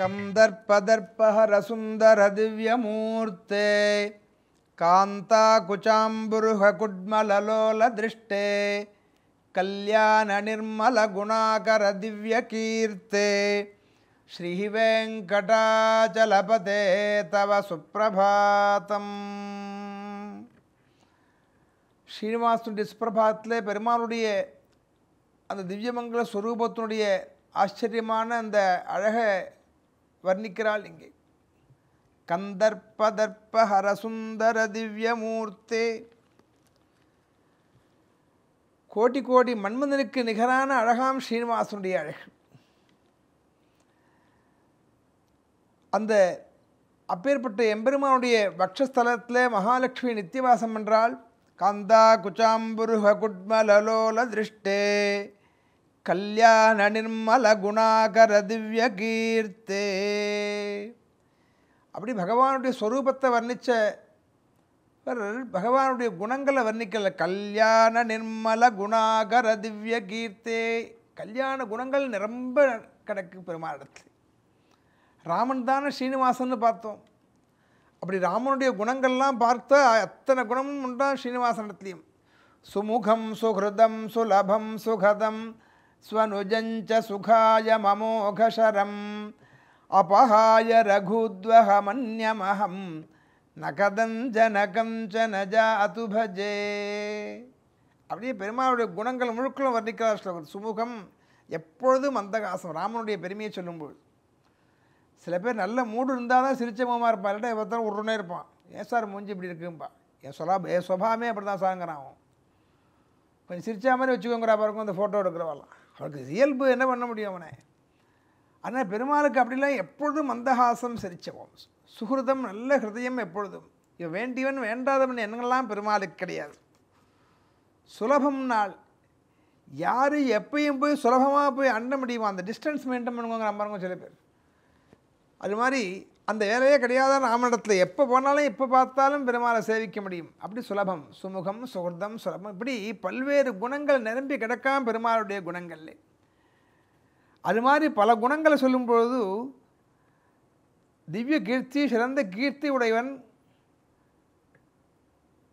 கந்தர்பதர்பஹரசுந்தரதிவ்யமூர்த்தே कान्ताकुचाम्बुरुहकुड्मललोलदृष्टे कल्याणनिर्मलगुणाकरदिव्यकीर्ते श्रीः वेङ्कटाचलपते तव சுப்பிரபாத்தம் ஸ்ரீனிவாசனுடைய சுப்பிரபாதத்தில் பெருமானுடைய அந்த திவ்யமங்கல ஸ்வரூபத்தினுடைய ஆச்சரியமான அந்த அழக வர்ணிக்கிறாள் இங்கே கந்தர்பதர்பரசுந்தர திவ்ய திவ்யமூர்த்தே கோடி கோடி மன்மதனுக்கு நிகரான அழகாம் ஸ்ரீனிவாசனுடைய அழகு அந்த அப்பேற்பட்ட எம்பெருமானுடைய வக்ஷஸ்தலத்தில் மகாலட்சுமி நித்தியவாசம் என்றால் கந்தா குச்சாம்புருக குட்மலலோல திருஷ்டே கல்யாண நிர்மல குணாகர திவ்ய கீர்த்தே அப்படி பகவானுடைய ஸ்வரூபத்தை வர்ணித்த பகவானுடைய குணங்களை வர்ணிக்கல கல்யாண நிர்மல குணாகர திவ்ய கீர்த்தே கல்யாண குணங்கள் நிரம்ப கிடக்கு பெருமாடத்தில் ராமன் தானே ஸ்ரீனிவாசன்னு பார்த்தோம் அப்படி ராமனுடைய குணங்கள்லாம் பார்த்தா அத்தனை குணமும் உண்டா ஸ்ரீனிவாசனத்துலேயும் சுமுகம் சுஹிருதம் சுலபம் சுகதம் स्वनुजञ्च सुखाय ममोघशरम् अपहाय रघुद्वहमन्यमहं न அப்படியே பெருமாளுடைய குணங்கள் முழுக்களும் வர்ணிக்கிறார் ஸ்லோகம் சுமுகம் எப்பொழுதும் மந்தகாசம் ராமனுடைய பெருமையை சொல்லும்போது சில பேர் நல்ல மூடு இருந்தால் தான் சிரிச்ச முகமாக இருப்பான் இல்லாட்டா ஒருத்தர் உடனே இருப்பான் ஏன் சார் மூஞ்சி இப்படி இருக்கும்பா என் சொலா என் சுபாமே அப்படி தான் சாங்கிறான் கொஞ்சம் சிரிச்சா மாதிரி வச்சுக்கோங்கிறா பாருங்க அந்த ஃபோட்டோ எடுக்கிறவாலாம் அவனுக்கு இயல்பு என்ன பண்ண முடியும் அவனை ஆனால் பெருமாளுக்கு அப்படிலாம் எப்பொழுதும் மந்தஹாசம் சிரிச்சவன் சுகிருதம் நல்ல ஹிருதயம் எப்பொழுதும் இவன் வேண்டியவன் வேண்டாதவன் எண்ணங்கள்லாம் பெருமாளுக்கு கிடையாது சுலபம் நாள் யார் எப்பயும் போய் சுலபமாக போய் அண்ட முடியுமா அந்த டிஸ்டன்ஸ் மெயின்டைன் பண்ணுவாங்க நம்புறவங்க சில பேர் அது மாதிரி அந்த வேலையே கிடையாத ராமனிடத்தில் எப்போ போனாலும் எப்போ பார்த்தாலும் பெருமாளை சேவிக்க முடியும் அப்படி சுலபம் சுமுகம் சுகர்தம் சுலபம் இப்படி பல்வேறு குணங்கள் நிரம்பி கிடக்காம பெருமாளுடைய குணங்கள் அது மாதிரி பல குணங்களை சொல்லும்பொழுது திவ்ய கீர்த்தி சிறந்த கீர்த்தி உடையவன்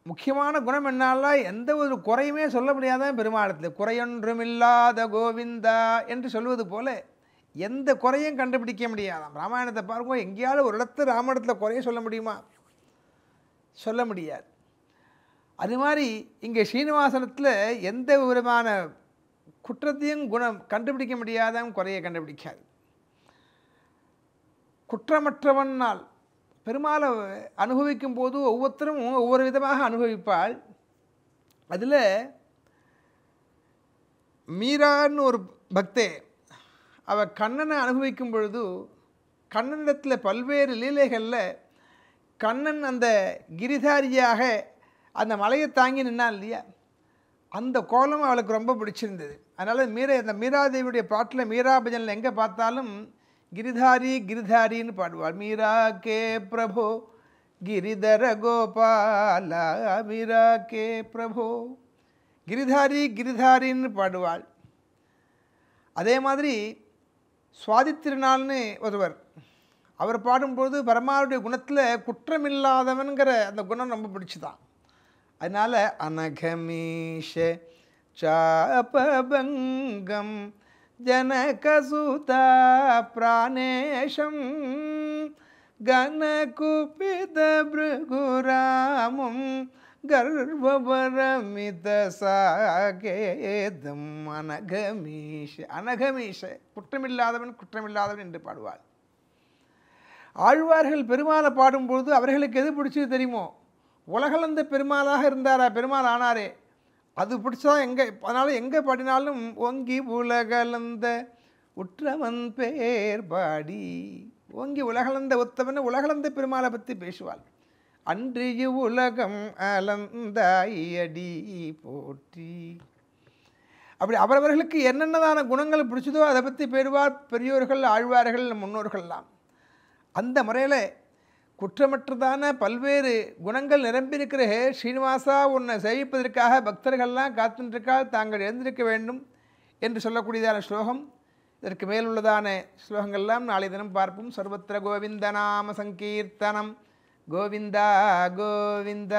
முக்கியமான குணம் என்னால் எந்த ஒரு குறையுமே சொல்ல முடியாத பெருமாளத்தில் குறையொன்றுமில்லாத கோவிந்தா என்று சொல்வது போல எந்த குறையும் கண்டுபிடிக்க முடியாதாம் ராமாயணத்தை பாருங்க எங்கேயாவது ஒரு இடத்து ராமாயணத்தில் குறையும் சொல்ல முடியுமா சொல்ல முடியாது அது மாதிரி இங்கே ஸ்ரீனிவாசனத்தில் எந்த விதமான குற்றத்தையும் குணம் கண்டுபிடிக்க முடியாதான் குறையை கண்டுபிடிக்காது குற்றமற்றவனால் பெருமாளை அனுபவிக்கும் போது ஒவ்வொருத்தரும் ஒவ்வொரு விதமாக அனுபவிப்பாள் அதில் மீரான்னு ஒரு பக்தே அவள் கண்ணனை அனுபவிக்கும் பொழுது கண்ணனிடத்தில் பல்வேறு லீலைகளில் கண்ணன் அந்த கிரிதாரியாக அந்த மலையை தாங்கி நின்னான் இல்லையா அந்த கோலம் அவளுக்கு ரொம்ப பிடிச்சிருந்தது அதனால் மீரா அந்த மீராதேவியுடைய பாட்டில் மீரா பஜனில் எங்கே பார்த்தாலும் கிரிதாரி கிரிதாரின்னு பாடுவாள் மீரா கே பிரபோ கிரிதர கோபாலா மீரா கே பிரபோ கிரிதாரி கிரிதாரின்னு பாடுவாள் அதே மாதிரி சுவாதி திருநாள்னு ஒருவர் அவர் பாடும்போது பரமாருடைய குணத்தில் குற்றமில்லாதவன்கிற அந்த குணம் ரொம்ப பிடிச்சி அதனால் அனகமீஷ சாபபங்கம் ஜனகசுதா பிராணேஷம் கனகுபித பிருகுராமும் கர்வபரமித சாகேதம் அனகமீஷ அனகமீஷ குற்றமில்லாதவன் குற்றமில்லாதவன் என்று பாடுவார் ஆழ்வார்கள் பெருமாளை பாடும்பொழுது அவர்களுக்கு எது பிடிச்சது தெரியுமோ உலகளந்த பெருமாளாக இருந்தாரா பெருமாள் ஆனாரே அது பிடிச்சா எங்கே அதனால் எங்கே பாடினாலும் ஓங்கி உலகளந்த உற்றவன் பேர் பாடி ஓங்கி உலகளந்த ஒத்தவன் உலகளந்த பெருமாளை பற்றி பேசுவாள் அன்றிய உலகம் அலந்தாயடி போற்றி அப்படி அவரவர்களுக்கு என்னென்னதான குணங்கள் பிடிச்சதோ அதை பற்றி பெறுவார் பெரியோர்கள் ஆழ்வார்கள் முன்னோர்கள்லாம் அந்த முறையில் குற்றமற்றதான பல்வேறு குணங்கள் நிரம்பியிருக்கிற ஹே ஸ்ரீனிவாசா உன்னை சேவிப்பதற்காக பக்தர்கள்லாம் காத்துருக்கால் தாங்கள் எழுந்திருக்க வேண்டும் என்று சொல்லக்கூடியதான ஸ்லோகம் இதற்கு மேலுள்ளதான ஸ்லோகங்கள்லாம் நாளை தினம் பார்ப்போம் சர்வத்திர கோவிந்த நாம சங்கீர்த்தனம் గోవింద గోవింద